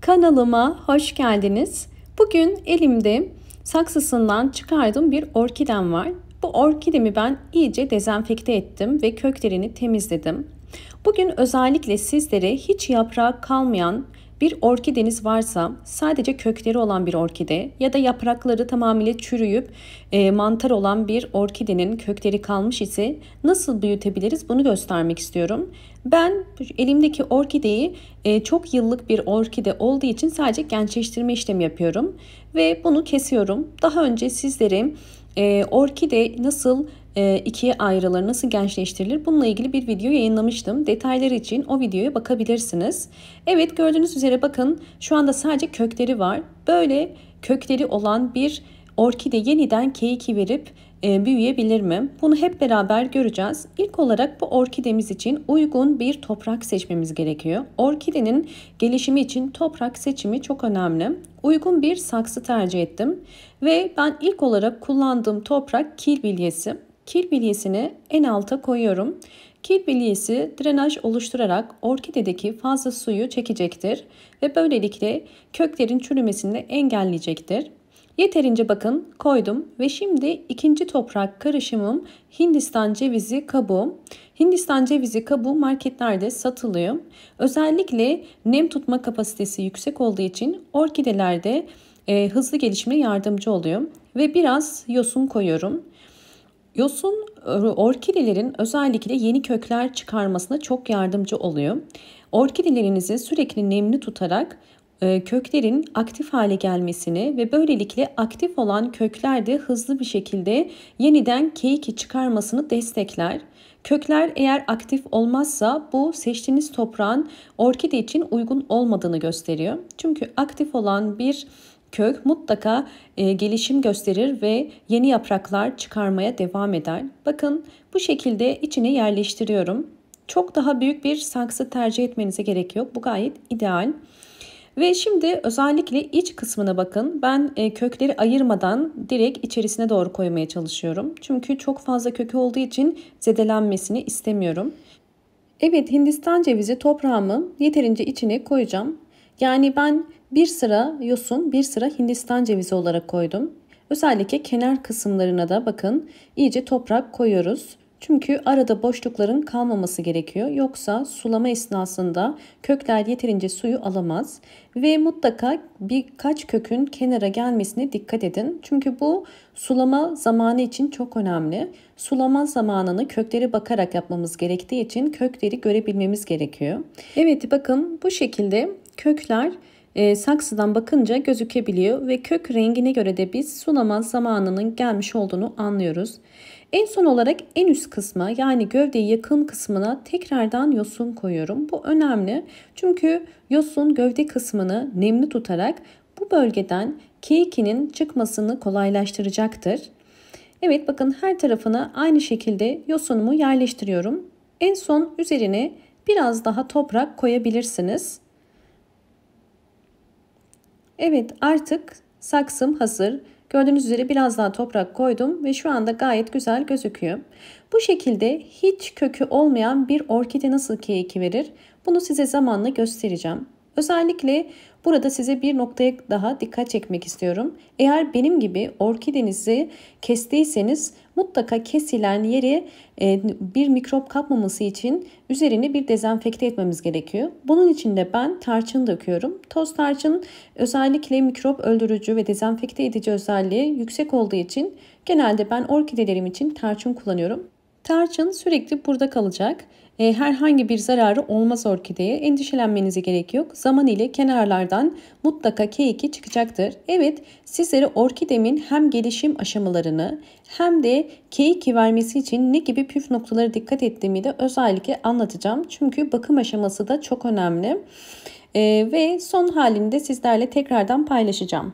Kanalıma hoş geldiniz. Bugün elimde saksısından çıkardığım bir orkidem var. Bu orkidemi ben iyice dezenfekte ettim ve köklerini temizledim. Bugün özellikle sizlere hiç yaprak kalmayan bir orkideniz varsa sadece kökleri olan bir orkide ya da yaprakları tamamıyla çürüyüp e, mantar olan bir orkidenin kökleri kalmış ise nasıl büyütebiliriz bunu göstermek istiyorum. Ben elimdeki orkideyi e, çok yıllık bir orkide olduğu için sadece gençleştirme işlemi yapıyorum ve bunu kesiyorum. Daha önce sizlere e, orkide nasıl e, ikiye ayrıları nasıl gençleştirilir? Bununla ilgili bir video yayınlamıştım. Detayları için o videoya bakabilirsiniz. Evet gördüğünüz üzere bakın şu anda sadece kökleri var. Böyle kökleri olan bir orkide yeniden keyki verip e, büyüyebilir mi? Bunu hep beraber göreceğiz. İlk olarak bu orkidemiz için uygun bir toprak seçmemiz gerekiyor. Orkidenin gelişimi için toprak seçimi çok önemli. Uygun bir saksı tercih ettim ve ben ilk olarak kullandığım toprak kil bilyesi. Kil bilyesini en alta koyuyorum. Kil bilyesi drenaj oluşturarak orkidedeki fazla suyu çekecektir ve böylelikle köklerin çürümesini engelleyecektir. Yeterince bakın koydum ve şimdi ikinci toprak karışımım Hindistan cevizi kabuğu. Hindistan cevizi kabuğu marketlerde satılıyor. Özellikle nem tutma kapasitesi yüksek olduğu için orkidelerde e, hızlı gelişime yardımcı oluyor. Ve biraz yosun koyuyorum. Yosun ıı, orkidelerin özellikle yeni kökler çıkarmasına çok yardımcı oluyor. Orkidelerinizi sürekli nemli tutarak ıı, köklerin aktif hale gelmesini ve böylelikle aktif olan kökler de hızlı bir şekilde yeniden keyki çıkarmasını destekler. Kökler eğer aktif olmazsa bu seçtiğiniz toprağın orkide için uygun olmadığını gösteriyor. Çünkü aktif olan bir Kök mutlaka e, gelişim gösterir ve yeni yapraklar çıkarmaya devam eder. Bakın bu şekilde içine yerleştiriyorum. Çok daha büyük bir saksı tercih etmenize gerek yok. Bu gayet ideal. Ve şimdi özellikle iç kısmına bakın. Ben e, kökleri ayırmadan direkt içerisine doğru koymaya çalışıyorum. Çünkü çok fazla kökü olduğu için zedelenmesini istemiyorum. Evet Hindistan cevizi toprağımı yeterince içine koyacağım. Yani ben bir sıra yosun, bir sıra Hindistan cevizi olarak koydum. Özellikle kenar kısımlarına da bakın iyice toprak koyuyoruz. Çünkü arada boşlukların kalmaması gerekiyor. Yoksa sulama esnasında kökler yeterince suyu alamaz. Ve mutlaka birkaç kökün kenara gelmesine dikkat edin. Çünkü bu sulama zamanı için çok önemli. Sulama zamanını kökleri bakarak yapmamız gerektiği için kökleri görebilmemiz gerekiyor. Evet bakın bu şekilde kökler e, saksıdan bakınca gözükebiliyor ve kök rengine göre de biz sulama zamanının gelmiş olduğunu anlıyoruz. En son olarak en üst kısma yani gövdeye yakın kısmına tekrardan yosun koyuyorum. Bu önemli çünkü yosun gövde kısmını nemli tutarak bu bölgeden k çıkmasını kolaylaştıracaktır. Evet bakın her tarafına aynı şekilde yosunumu yerleştiriyorum. En son üzerine biraz daha toprak koyabilirsiniz. Evet artık saksım hazır. Gördüğünüz üzere biraz daha toprak koydum ve şu anda gayet güzel gözüküyor. Bu şekilde hiç kökü olmayan bir orkide nasıl keyki verir bunu size zamanla göstereceğim. Özellikle burada size bir noktaya daha dikkat çekmek istiyorum. Eğer benim gibi orkidenizi kestiyseniz mutlaka kesilen yeri e, bir mikrop kapmaması için üzerine bir dezenfekte etmemiz gerekiyor. Bunun için de ben tarçın döküyorum. Toz tarçın özellikle mikrop öldürücü ve dezenfekte edici özelliği yüksek olduğu için genelde ben orkidelerim için tarçın kullanıyorum. Tarçın sürekli burada kalacak. E, herhangi bir zararı olmaz orkideye. Endişelenmenize gerek yok. Zaman ile kenarlardan mutlaka k çıkacaktır. Evet sizlere orkidemin hem gelişim aşamalarını hem de k vermesi için ne gibi püf noktalara dikkat ettiğimi de özellikle anlatacağım. Çünkü bakım aşaması da çok önemli. E, ve son halini de sizlerle tekrardan paylaşacağım.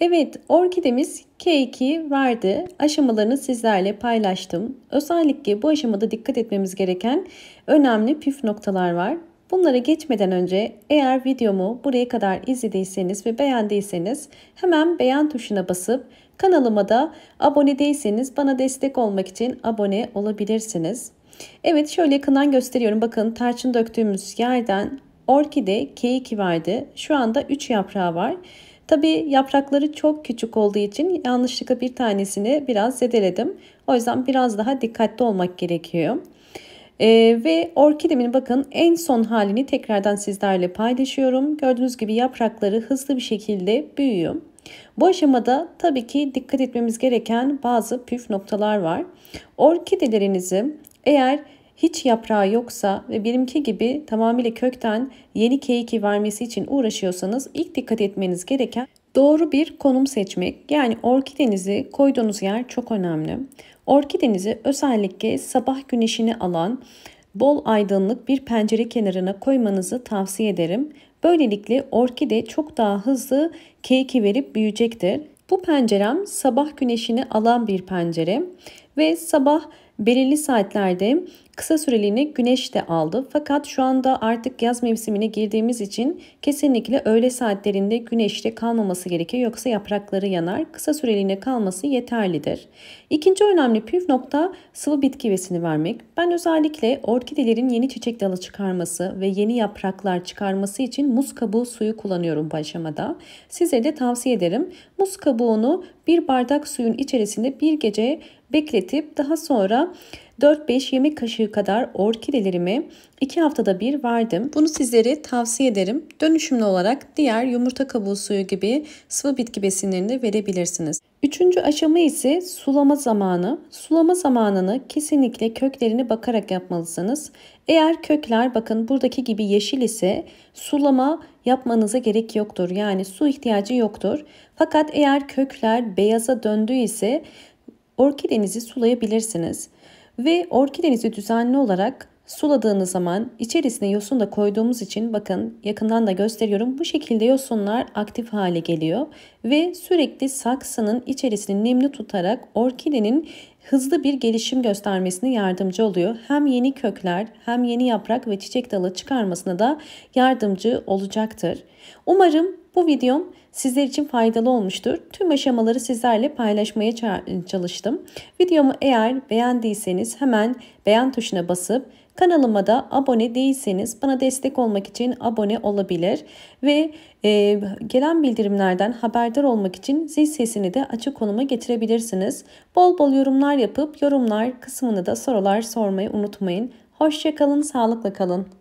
Evet, orkidemiz K2 verdi. Aşamalarını sizlerle paylaştım. Özellikle bu aşamada dikkat etmemiz gereken önemli püf noktalar var. Bunlara geçmeden önce eğer videomu buraya kadar izlediyseniz ve beğendiyseniz hemen beğen tuşuna basıp kanalıma da abone değilseniz bana destek olmak için abone olabilirsiniz. Evet şöyle yakından gösteriyorum. Bakın tarçın döktüğümüz yerden orkide K2 verdi. Şu anda 3 yaprağı var. Tabi yaprakları çok küçük olduğu için yanlışlıkla bir tanesini biraz zedeledim. O yüzden biraz daha dikkatli olmak gerekiyor. Ee, ve orkidemin bakın en son halini tekrardan sizlerle paylaşıyorum. Gördüğünüz gibi yaprakları hızlı bir şekilde büyüyor. Bu aşamada tabii ki dikkat etmemiz gereken bazı püf noktalar var. Orkidelerinizi eğer hiç yaprağı yoksa ve benimki gibi tamamıyla kökten yeni keyki vermesi için uğraşıyorsanız ilk dikkat etmeniz gereken doğru bir konum seçmek. Yani orkidenizi koyduğunuz yer çok önemli. Orkidenizi özellikle sabah güneşini alan bol aydınlık bir pencere kenarına koymanızı tavsiye ederim. Böylelikle orkide çok daha hızlı keyki verip büyüyecektir. Bu pencerem sabah güneşini alan bir pencere ve sabah belirli saatlerde Kısa süreliğine güneş de aldı fakat şu anda artık yaz mevsimine girdiğimiz için kesinlikle öğle saatlerinde güneşte kalmaması gerekiyor yoksa yaprakları yanar. Kısa süreliğine kalması yeterlidir. İkinci önemli püf nokta sıvı bitki besini vermek. Ben özellikle orkidelerin yeni çiçek dalı çıkarması ve yeni yapraklar çıkarması için muz kabuğu suyu kullanıyorum bu aşamada. Size de tavsiye ederim. Muz kabuğunu bir bardak suyun içerisinde bir gece bekletip daha sonra 4-5 yemek kaşığı kadar orkidelerimi 2 haftada bir verdim. Bunu sizlere tavsiye ederim. Dönüşümlü olarak diğer yumurta kabuğu suyu gibi sıvı bitki besinlerini de verebilirsiniz. Üçüncü aşama ise sulama zamanı. Sulama zamanını kesinlikle köklerini bakarak yapmalısınız. Eğer kökler bakın buradaki gibi yeşil ise sulama yapmanıza gerek yoktur. Yani su ihtiyacı yoktur. Fakat eğer kökler beyaza döndü ise orkidenizi sulayabilirsiniz. Ve orkidenizi düzenli olarak suladığınız zaman içerisine yosun da koyduğumuz için bakın yakından da gösteriyorum. Bu şekilde yosunlar aktif hale geliyor ve sürekli saksının içerisini nemli tutarak orkidenin hızlı bir gelişim göstermesine yardımcı oluyor. Hem yeni kökler hem yeni yaprak ve çiçek dalı çıkarmasına da yardımcı olacaktır. Umarım bu videom sizler için faydalı olmuştur. Tüm aşamaları sizlerle paylaşmaya çalıştım. Videomu eğer beğendiyseniz hemen beğen tuşuna basıp Kanalıma da abone değilseniz bana destek olmak için abone olabilir ve e, gelen bildirimlerden haberdar olmak için zil sesini de açık konuma getirebilirsiniz. Bol bol yorumlar yapıp yorumlar kısmını da sorular sormayı unutmayın. Hoşçakalın, sağlıkla kalın.